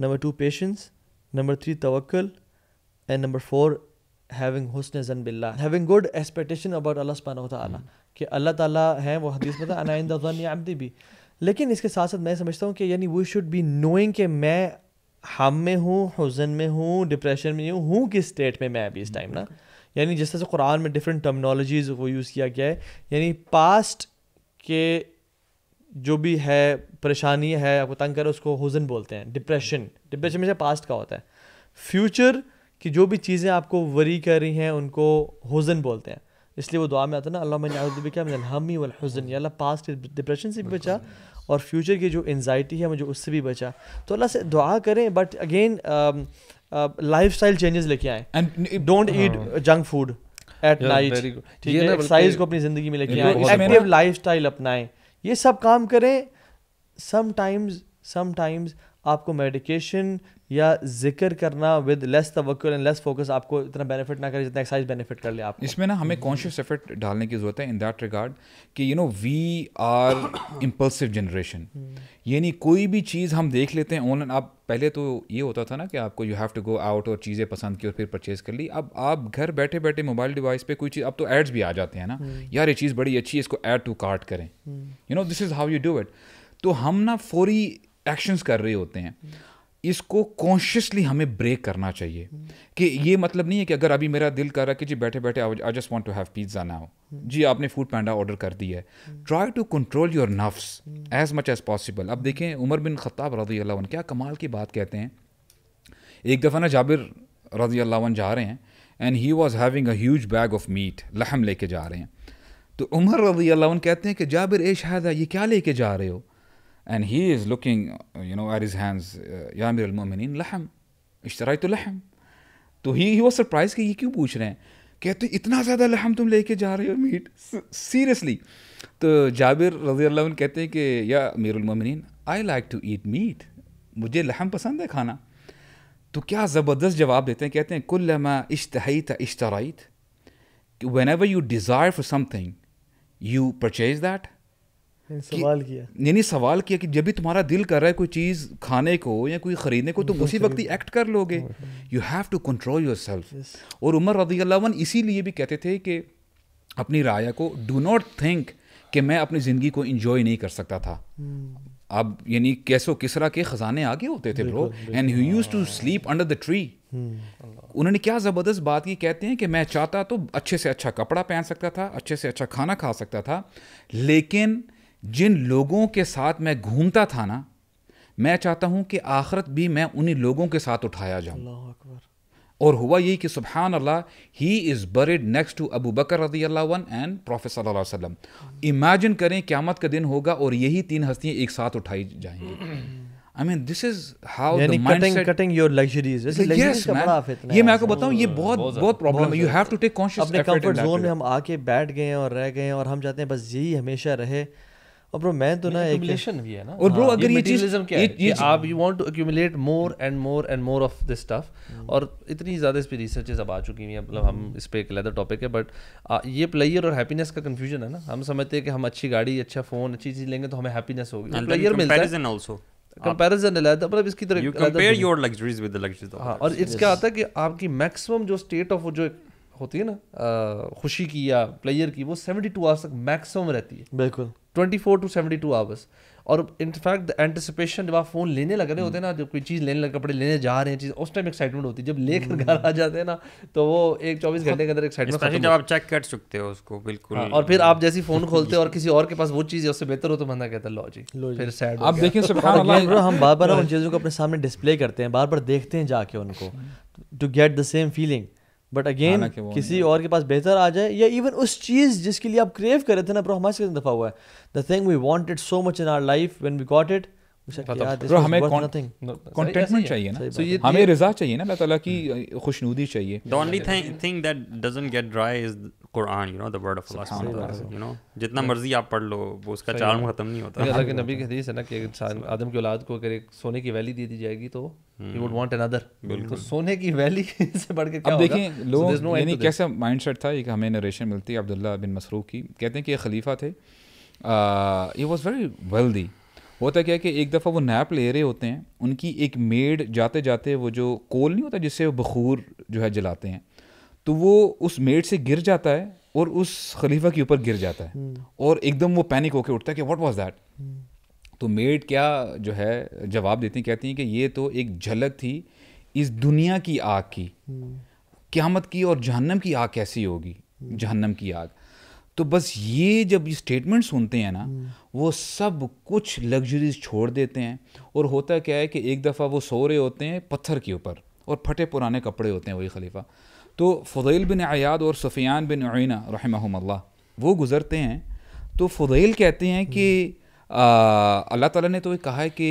number two patience number three तवक्ल एंड नंबर फोर हैविंग हुसन जन बिल्ला having good expectation about Allah स्पन होता ताला कि अल्लाह ताला है वो हदीस पता था अना भी लेकिन इसके साथ साथ मैं समझता हूँ कि यानी वी शुड बी नोइंग कि मैं हम में हूँ हुजन में हूँ डिप्रेशन में हूँ हूँ किस स्टेट में मैं अभी इस टाइम ना यानी जिस तरह से कुरान में डिफरेंट टर्मिनोलॉजीज़ वो यूज़ किया गया है यानी पास्ट के जो भी है परेशानी है आपको तंग कर उसको हुजन बोलते हैं डिप्रेशन डिप्रेशन में से पास्ट का होता है फ्यूचर की जो भी चीज़ें आपको वरी कर रही हैं उनको हुजन बोलते हैं इसलिए वो दुआ में आता है ना अल्लाह मैंने क्या मिन हमी वजन अल्लाह पास्ट के डिप्रेशन से भी बचा और फ्यूचर की जो एनजाइटी है मुझे उससे भी बचा तो अल्लाह से दुआ करें but again lifestyle changes लेके आए don't eat junk food at night exercise को अपनी ज़िंदगी में लेके आए एक्टिव लाइफ स्टाइल अपनाएं ये सब काम करें समटाइम्स समटाइम्स आपको मेडिकेशन या जिक्र करना विद लेस तवक्कुल एंड लेस फोकस आपको इतना बेनिफिट ना करे जितना एक्सरसाइज बेनिफिट कर ले आप इसमें ना हमें कॉन्शियस एफर्ट डालने की ज़रूरत है इन दैट रिगार्ड कि you know we are impulsive generation यानी कोई भी चीज़ हम देख लेते हैं ऑनलाइन आप पहले तो ये होता था ना कि आपको you have to go out और चीज़ें पसंद की और फिर परचेज़ कर ली अब आप घर बैठे बैठे मोबाइल डिवाइस पे कोई चीज़ अब तो एड्स भी आ जाते हैं ना hmm. यार ये चीज़ बड़ी अच्छी है इसको एड टू कार्ट करें you know this is how you do it तो हम ना फौरी एक्शंस कर रहे होते हैं इसको कॉन्शियसली हमें ब्रेक करना चाहिए कि ये मतलब नहीं है कि अगर अभी मेरा दिल कर रहा है कि जी बैठे बैठे I just want to have pizza now जी आपने फूड पैंडा ऑर्डर कर दिया है ट्राई टू कंट्रोल योर नफ्स एज मच एज पॉसिबल अब देखें उमर बिन खत्ताब रजी अल्लाह क्या कमाल की बात कहते हैं एक दफ़ा ना जाबिर रजी अल्लाह जा रहे हैं and he was having a huge bag of meat लहम लेके जा रहे हैं तो उमर रजी अल्लाह कहते हैं कि जाबिर ए शायद ये क्या लेके जा रहे हो and he is looking you know at his hands या मेर अलमोमिन लहम इश्तरा तो लहम तो ही ही वो सरप्राइज कि ये क्यों पूछ रहे हैं कहते इतना ज़्यादा लहम तुम लेके जा रहे हो मीट सीरियसली तो जाबिर रजी अल्लाह कहते हैं कि या अमीरमिन I like to eat meat मुझे लहम पसंद है खाना तो क्या ज़बरदस्त जवाब देते हैं कहते हैं कुल लमा इश्तहीत इश्तराइत whenever you desire for something you purchase that सवाल किया यानी सवाल किया कि जब भी तुम्हारा दिल कर रहा है कोई चीज़ खाने को या कोई ख़रीदने को तो उसी वक्त ही एक्ट कर लोगे you have to control yourself और उमर रजी अल्लाह इसीलिए भी कहते थे कि अपनी राया को डू नॉट थिंक कि मैं अपनी ज़िंदगी को इंजॉय नहीं कर सकता था हम्म। अब यानी कैसो किसरा के ख़जाने आगे होते थे bro and he use to sleep under the tree उन्होंने क्या ज़बरदस्त बात की कहते हैं कि मैं चाहता तो अच्छे से अच्छा कपड़ा पहन सकता था अच्छे से अच्छा खाना खा सकता था लेकिन जिन लोगों के साथ मैं घूमता था ना मैं चाहता हूं कि आखरत भी मैं उन्हीं लोगों के साथ उठाया जाऊँ और हुआ यही कि सुबहान Allah he is buried next to Abu Bakr रदी वन एंड प्रोफेट सल्लल्लाहु अलैहि वसल्लम इमेजिन करें क्यामत का दिन होगा और यही तीन हस्तियां एक साथ उठाई जाएंगी I mean this is how cutting cutting your luxuries yes man ये मैं आपको बताऊँ ये बहुत बहुत प्रॉब्लम है you have to take conscious अपने कंफर्ट जोन में हम आके बैठ गए हैं और रह गए हैं और हम चाहते हैं बस यही हमेशा रहे और ब्रो मैं तो ना एक भी है ना और ब्रो हाँ, अगर ये चीज क्या है ये आप you want to accumulate more and more and more of this stuff और इतनी ज़्यादा इस पे रिसर्चेस अब आ चुकी हैं मतलब हम इस पे एक अलग टॉपिक है बट ये प्लेयर और हैप्पीनेस का कंफ्यूजन है ना हम समझते हैं कि हम अच्छी गाड़ी अच्छा फ़ोन अच्छी चीज़ लेंगे तो हमें हैप्पीनेस होगी प्लेयर मिलता है कंपैरिजन अलग मतलब इसकी तरह you compare your luxuries with the luxuries of और इट्स क्या आता है कि आपकी मैक्सिमम जो स्टेट ऑफ जो होती है ना खुशी की या प्लेयर की वो 72 आवर्स तक मैक्सिमम रहती है बिल्कुल twenty four to seventy two hours और इनफैक्ट एंटिसिपेशन जब आप फ़ोन लेने लग रहे होते हैं ना जब कोई चीज़ लेने लग कपड़े लेने जा रहे हैं चीज़ उस टाइम एक्साइटमेंट होती है जब लेकर हम्म। घर आ जाते हैं ना तो वो एक चौबीस घंटे के अंदर एक्साइटमेंट जब आप चेक कर सकते हो उसको बिल्कुल हाँ, और फिर आप जैसी फ़ोन खोलते हो और किसी और के पास वो चीज़ है उससे बेहतर हो तो बंदा कहता है लो जी फिर सैड आप देखिए (laughs) हम बार बार हाँ। उन चीज़ों को अपने सामने डिस्प्ले करते हैं बार बार देखते हैं जाके उनको to get the same feeling but again किसी और के पास बेहतर आ जाए या इवन उस चीज़ जिसके लिए आप क्रेव कर रहे थे ना ब्रो हमारे दफ़ा हुआ है the thing we want it so much in our life when we got it bro तो हमें कॉन्टेंटमेंट चाहिए ना so तो ये, हमें रजा चाहिए ना अल्लाह ताला की खुशनुदी चाहिए the only thing that doesn't get dry is Quran you know the word of Allah you know जितना मर्जी आप पढ़ लो वो उसका चार्म खत्म नहीं होता अल्लाह के (laughs) नबी की हदीस है ना कि इंसान आदम की औलाद को अगर एक सोने की वैली दे दी जाएगी तो यू वुड वांट अनदर तो सोने की वैली (laughs) से बढ़ के क्या अब देखें लोग यानी कैसा माइंडसेट था एक हमें नरेशन मिलती है अब्दुल्ला बिन मसरूफ की कहते हैं कि खलीफा थे ही वाज वेरी वेल्दी होता क्या है कि एक दफ़ा वो नैप ले रहे होते हैं उनकी एक मेड जाते जाते वो जो कोल नहीं होता जिससे वो बखूर जो है जलाते हैं तो वो उस मेड से गिर जाता है और उस खलीफा के ऊपर गिर जाता है हम्म। और एकदम वो पैनिक होकर उठता है कि व्हाट वाज दैट तो मेड क्या जो है जवाब देती कहती हैं कि ये तो एक झलक थी इस दुनिया की आग की हम्म। क्यामत की और जहन्नम की आग कैसी होगी हम्म। जहन्नम की आग तो बस ये जब ये स्टेटमेंट सुनते हैं ना हम्म। वो सब कुछ लग्जरीज छोड़ देते हैं और होता क्या है कि एक दफ़ा वो सो रहे होते हैं पत्थर के ऊपर और फटे पुराने कपड़े होते हैं वही खलीफा तो फ़जैल बिन अयाद और सफ़ियान बिन आइना रहमल्ला वो गुज़रते हैं तो फ़दैल कहते हैं कि हम्म। अल्लाह ताला ने तो ये कहा है कि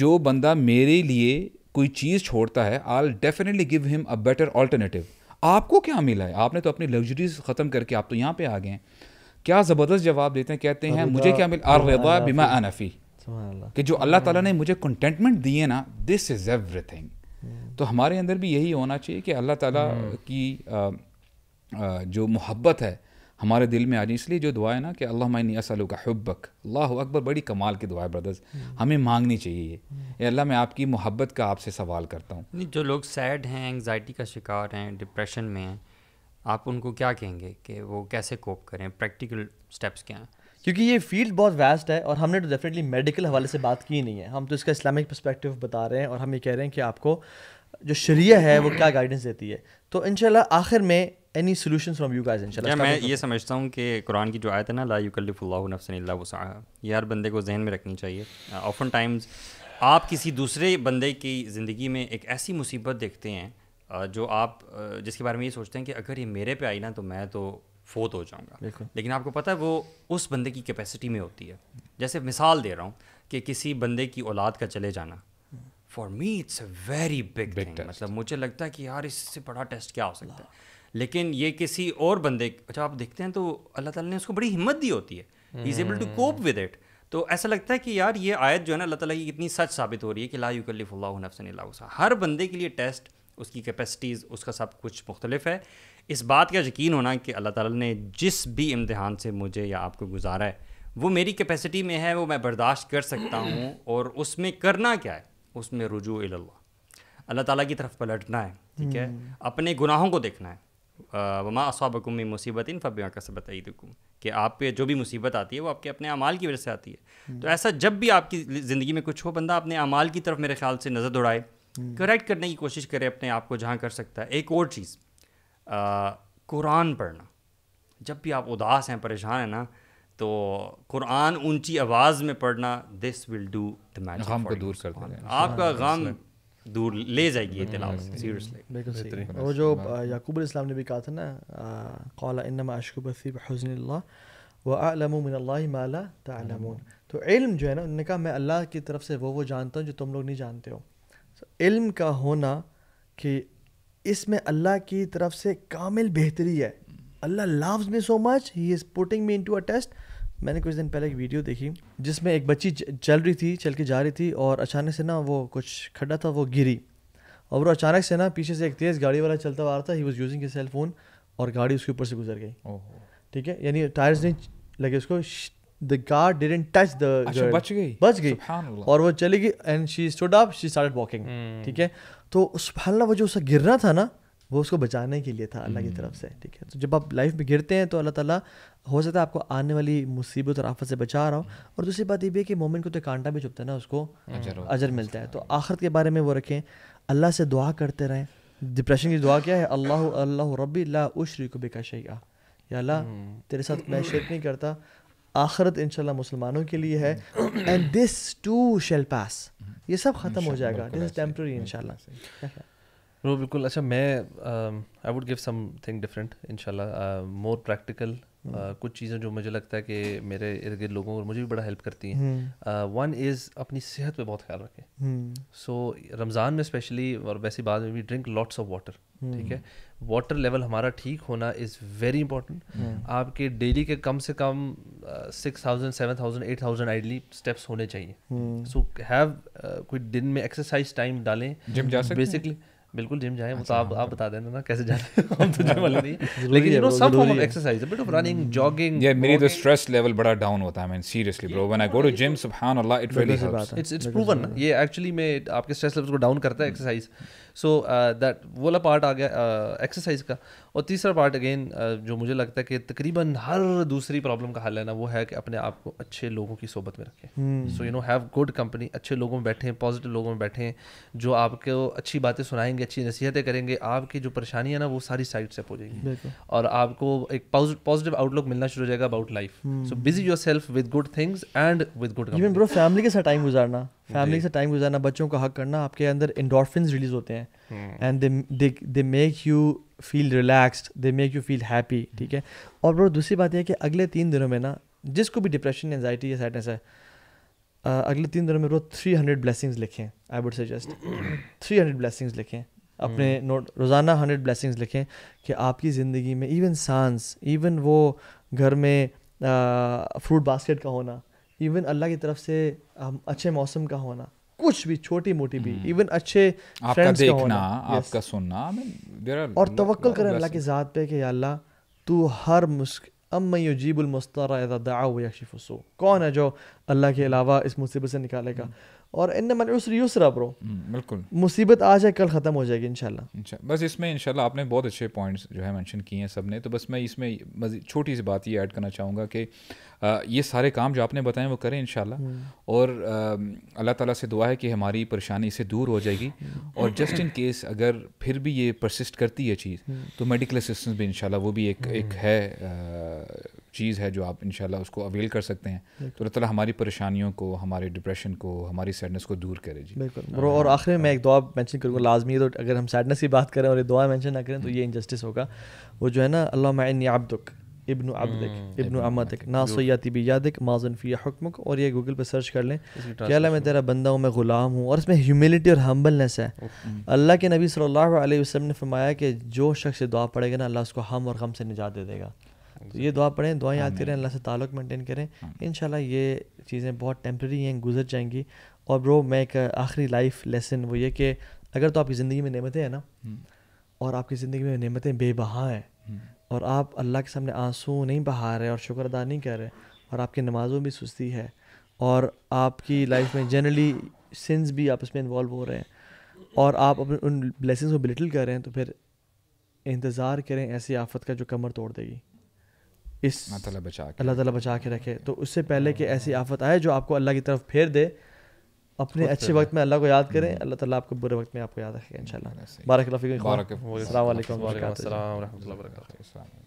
जो बंदा मेरे लिए कोई चीज़ छोड़ता है I definitely give him a better alternative आपको क्या मिला है आपने तो अपनी लग्जरीज ख़त्म करके आप तो यहाँ पे आ गए हैं क्या ज़बरदस्त जवाब देते हैं कहते हैं मुझे क्या मिला आर बिमा अनफ़ी कि जो अल्लाह ताला ने मुझे कंटेंटमेंट दिए ना दिस इज़ एवरीथिंग तो हमारे अंदर भी यही होना चाहिए कि अल्लाह ताला हम्म। की जो मोहब्बत है हमारे दिल में आ जाए इसलिए जो दुआ है ना कि अल्लाह मैं असल का हब्बक अल्लाह अकबर बड़ी कमाल की दुआ है ब्रदर्स हम्म। हमें मांगनी चाहिए ये हम्म। अल्लाह मैं आपकी मोहब्बत का आपसे सवाल करता हूँ जो लोग सैड हैं एंगजाइटी का शिकार हैं डिप्रेशन में हैं आप उनको क्या कहेंगे कि वो कैसे कोप करें प्रैक्टिकल स्टेप्स क्या हैं क्योंकि ये फील्ड बहुत वास्ट है और हमने तो डेफिनेटली मेडिकल हवाले से बात की नहीं है हम तो इसका इस्लामिक पर्सपेक्टिव बता रहे हैं और हम ये कह रहे हैं कि आपको जो शरीय है वो हम्म। क्या गाइडेंस देती है तो इन आखिर में any solution from you guys इंशाल्लाह मैं ये समझता हूँ कि कुरान की जो आयत है ना ला युकल्लफ़ुल्लाहु वसा ये हर बंदे को जहन में रखनी चाहिए ऑफन uh, टाइम्स आप किसी दूसरे बंदे की ज़िंदगी में एक ऐसी मुसीबत देखते हैं uh, जो आप uh, जिसके बारे में ये सोचते हैं कि अगर ये मेरे पे आई ना तो मैं तो फोत हो जाऊँगा लेकिन आपको पता है वो उस बंदे की कैपेसिटी में होती है जैसे मिसाल दे रहा हूँ कि किसी बंदे की औलाद का चले जाना for me it's a very big big मतलब मुझे लगता है कि यार इससे बड़ा टेस्ट क्या हो सकता है लेकिन ये किसी और बंदे अच्छा आप देखते हैं तो अल्लाह ताला ने उसको बड़ी हिम्मत दी होती है is able to cope with it तो ऐसा लगता है कि यार ये आयत जो है ना अल्लाह ताला की कितनी सच साबित हो रही है कि ला युकल्फ़ुल्लासा हर बंदे के लिए टेस्ट उसकी कैपेसिटीज़ उसका सब कुछ मुख्तलिफ है इस बात का यकीन होना कि अल्लाह ताला ने जिस भी इम्तहान से मुझे या आपको गुजारा है वो मेरी कैपेसिटी में है वो मैं बर्दाश्त कर सकता हूँ और उसमें करना क्या है उसमें रुजू अल्लाह अल्लाह ताला की तरफ पलटना है ठीक है हम्म। अपने गुनाहों को देखना है वमा असाबकुम मुसीबत इन फबिया का सबत ईदकुम कि आप पे जो भी मुसीबत आती है वो आपके अपने अमाल की वजह से आती है हम्म। तो ऐसा जब भी आपकी ज़िंदगी में कुछ हो बंदा अपने अमाल की तरफ मेरे ख्याल से नज़र दौड़ाए करेक्ट हम्म। करने की कोशिश करे अपने आप को जहाँ कर सकता है एक और चीज़ कुरान पढ़ना जब भी आप उदास हैं परेशान हैं ना तो कुरान ऊंची आवाज़ में पढ़ना this will do the magic को दूर कर देगा आपका गम दूर ले जाएगी ये तिलावत सीरियसली बिल्कुल वो जो याकूब इस्लाम ने भी कहा था ना قال انما اشكو بثي بحزن الله واعلم من الله ما لا تعلمون तो इल्म जो है ना उन्होंने कहा मैं अल्लाह की तरफ से वो वो जानता हूँ जो तुम लोग नहीं जानते हो so, इल्म का होना कि इसमें अल्लाह की तरफ से कामिल बेहतरी है Allah loves me so much he is putting me into a test मैंने कुछ दिन पहले एक वीडियो देखी जिसमें एक बच्ची चल रही थी चल के जा रही थी और अचानक से ना वो कुछ खड्डा था वो गिरी और वो अचानक से ना पीछे से एक तेज़ गाड़ी वाला चलता हुआ रहा था he was using cell phone और गाड़ी उसके ऊपर से गुजर गई ठीक है यानी टायर्स नहीं लगे उसको the car didn't touch the बच गई बच गई और वो चली गई and she stood up she started walking ठीक है तो सुबह वो जो उसका गिरना था ना वो उसको बचाने के लिए था अल्लाह की हम्म। तरफ से ठीक है तो जब आप लाइफ में गिरते हैं तो अल्लाह ताला हो सकता है आपको आने वाली मुसीबत और आफत से बचा रहा हो और दूसरी बात ये भी है कि मोमिन को तो कांटा भी चुपता है ना उसको अजर मिलता है तो आखिरत के बारे में वो रखें अल्लाह से दुआ करते रहें डिप्रेशन की दुआ क्या है अल्लाह अल्लाह रबी ला को बेका शैया या अल्लाह हम्म। तेरे साथ मैं शिरक नहीं करता आखरत इन मुसलमानों के लिए है and this too shall pass ये सब ख़त्म हो जाएगा दिस इज़ टेम्प्रेरी इन वो बिल्कुल अच्छा मैं I would give something different इनशाला मोर प्रैक्टिकल कुछ चीज़ें जो मुझे लगता है कि मेरे इर्द गिर्द लोगों और मुझे भी बड़ा हेल्प करती हैं वन hmm. इज़ uh, अपनी सेहत पे बहुत ख्याल रखें सो hmm. so, रमज़ान में स्पेशली और वैसे बाद में भी ड्रिंक लॉट्स ऑफ वाटर ठीक है वाटर लेवल हमारा ठीक होना इज़ वेरी इंपॉर्टेंट आपके डेली के कम से कम six thousand seven thousand eight thousand ideally steps होने चाहिए सो hmm. हैव uh, कोई दिन में एक्सरसाइज टाइम डालें जिम जा बेसिकली बिल्कुल जिम जाएं वो तो अच्छा, आप हाँ। बता देना ना कैसे जाते हैं हम तो जिम वाले नहीं (laughs) लेकिन you know some form of exercise a bit of running jogging या मेरी तो स्ट्रेस लेवल बड़ा डाउन होता है man seriously bro when I go to gym सुभान Allah it really helps it's it's proven ये एक्चुअली तो में आपके स्ट्रेस लेवल को डाउन करता है exercise hmm. So uh, that वाला पार्ट आ गया एक्सरसाइज uh, का और तीसरा पार्ट अगेन uh, जो मुझे लगता है कि तकरीबन हर दूसरी प्रॉब्लम का हल है ना वो है कि अपने आप को अच्छे लोगों की सोबत में रखें so you know have good company अच्छे लोगों में बैठें पॉजिटिव लोगों में बैठें जो आपको अच्छी बातें सुनाएंगे अच्छी नसीहतें करेंगे आपकी जो परेशानियाँ ना वो सारी साइड से हो और आपको एक पॉजिटिव आउटलुक मिलना शुरू हो जाएगा about life so busy yourself with good things and with good family के साथ टाइम गुजारना फैमिली से टाइम गुजारना बच्चों का हक करना आपके अंदर इंडोरफिन रिलीज होते हैं and they they make you feel relaxed they make you feel happy ठीक है और ब्रो दूसरी बात यह है कि अगले तीन दिनों में ना जिसको भी डिप्रेशन एनजाइटी या सैडनेस है आ, अगले तीन दिनों में रोज थ्री हंड्रेड ब्लैसिंग्स लिखें I would suggest three hundred blessings लिखें अपने नोट रोज़ाना हंड्रेड ब्लैसिंग्स लिखें कि आपकी ज़िंदगी में इवन सांस इवन वो घर में फ्रूट बास्केट का होना इवन अल्लाह की तरफ से हम um, अच्छे मौसम का होना कुछ भी छोटी मोटी भी इवन हम्म। अच्छे फ्रेंड्स का होना आपका सुनना और तवक्ल करें अल्लाह की ज़ात पे कि अल्लाह तू हर मुश्क अमयुजीबुलमस्तारा दाऊ यशिफसो कौन है जो अल्लाह के अलावा इस मुसीबत से निकालेगा हम्म। और इन मनसर यूसरा ब्रो बिल्कुल मुसीबत आज है कल ख़त्म हो जाएगी इनशाला बस इसमें इनशाला आपने बहुत अच्छे पॉइंट्स जो है मेंशन किए हैं सब ने तो बस मैं इसमें छोटी सी बात ये ऐड करना चाहूँगा कि ये सारे काम जो आपने बताएं वो करें इनशाला हम्म। और अल्लाह ताला से दुआ है कि हमारी परेशानी इसे दूर हो जाएगी हम्म। और जस्ट इन केस अगर फिर भी ये परसिस्ट करती है चीज़ हम्म। तो मेडिकल असिस्टेंस भी इनशाला वो भी एक एक है चीज़ है जो आप इन उसको अवेल कर सकते हैं तो अल्लाह हमारी परेशानियों को हमारे डिप्रेशन को हमारी सैडनेस को दूर करे जी बिल्कुल और आखिर में मैं एक दुआ मैंशन करूँगा लाजमी तो अगर हम सैडनेस की बात करें और ये दुआ मैंशन ना करें तो हम्म। ये इनजस्टिस होगा वो जो है ना अल्लाह आबदुक इब्न हम्म, अब्दिक इब्न अमदिक ना सयाती भी यादिक माजन फ़िया और ये गूगल पर सर्च कर लें कि अल्लाह मैं तेरा बंदा हूँ मैं ग़ुलाम हूँ और इसमें ह्यूमिलिटी और हम्बलनेस है अल्लाह के नबी सल्लल्लाहु अलैहि वसल्लम ने फरमाया कि जो शख्स दुआ पड़ेगा ना अल्लाह उसको हम और गम से निजात दे देगा तो ये दुआ पढ़ें दुआ याद करें अल्लाह से ताल्लुक मेंटेन करें इन ये चीज़ें बहुत टेम्प्रेरी हैं गुजर जाएंगी और ब्रो मैं एक आखिरी लाइफ लेसन वो ये कि अगर तो आपकी ज़िंदगी में नेमतें हैं ना हम्म। और आपकी ज़िंदगी में नेमतें बेबहा हैं हम्म। और आप अल्लाह के सामने आंसू नहीं बहा रहे और शुक्र अदा नहीं कर रहे और आपकी नमाज़ों भी सुस्ती है और आपकी लाइफ में जनरली सिंस भी आप इसमें इन्वॉल्व हो रहे हैं और आप अपने उन ब्लेसिंग्स को बिलिटल कर रहे हैं तो फिर इंतज़ार करें ऐसी आफत का जो कमर तोड़ देगी इस अल्लाह बचा के अल्लाह ताला बचा के रखे तो उससे हाँ। पहले कि ऐसी आफत आए जो आपको अल्लाह की तरफ फेर दे अपने अच्छे वक्त में अल्लाह को याद करें हम्म। अल्लाह ताला आपको बुरे वक्त में आपको याद रखेगा इंशाल्लाह बारक रफ़ी